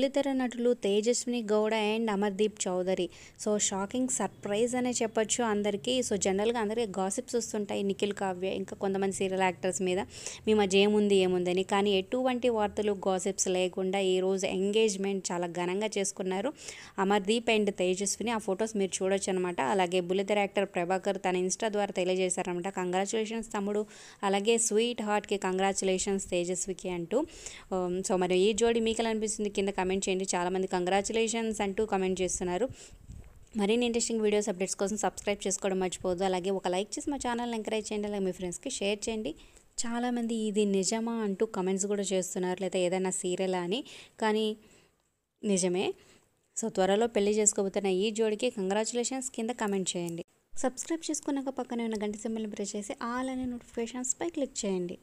బుల్లితెర నటులు Tejaswini Gowda and Amardeep Chowdary so shocking surprise అనే చెప్పొచ్చు అందరికీ సో జనరల్గా అందరికీ గాసిప్స్ వస్తుంటాయి నిఖిల్ కావ్య ఇంకా కొంతమంది సీరియల్ యాక్టర్స్ మీద మీ మధ్య ఏముంది ఏముందని కానీ ఎటువంటి వార్తలు గాసిప్స్ లేకుండా ఈరోజు ఎంగేజ్మెంట్ చాలా ఘనంగా చేసుకున్నారు అమర్దీప్ అండ్ తేజస్విని ఆ ఫొటోస్ మీరు చూడొచ్చు అనమాట అలాగే బుల్లితెర యాక్టర్ ప్రభాకర్ తన ఇన్స్టా ద్వారా తెలియజేశారనమాట కంగ్రాచులేషన్స్ తమ్ముడు అలాగే స్వీట్ హార్ట్కి కంగ్రాచులేషన్స్ తేజస్వికి అంటూ సో మరి ఈ జోడి మీకు అనిపిస్తుంది కింద కమెంట్ కమెంట్ చేయండి చాలామంది కంగ్రాచులేషన్స్ అంటూ కమెంట్ చేస్తున్నారు మరిన్ని ఇంట్రెస్టింగ్ వీడియోస్ అప్డేట్స్ కోసం సబ్స్క్రైబ్ చేసుకోవడం మర్చిపోదు అలాగే ఒక లైక్ చేసి మా ఛానల్ని ఎంకరేజ్ చేయండి అలాగే మీ ఫ్రెండ్స్కి షేర్ చేయండి చాలామంది ఇది నిజమా అంటూ కమెంట్స్ కూడా చేస్తున్నారు లేదా ఏదైనా సీరియల్ అని కానీ నిజమే సో త్వరలో పెళ్లి చేసుకోబోతున్న ఈ జోడికి కంగ్రాచులేషన్స్ కింద కమెంట్ చేయండి సబ్స్క్రైబ్ చేసుకున్నాక పక్కనే ఉన్న గంట సింబల్ని ప్రెస్ చేసి ఆల్ అనే నోటిఫికేషన్స్పై క్లిక్ చేయండి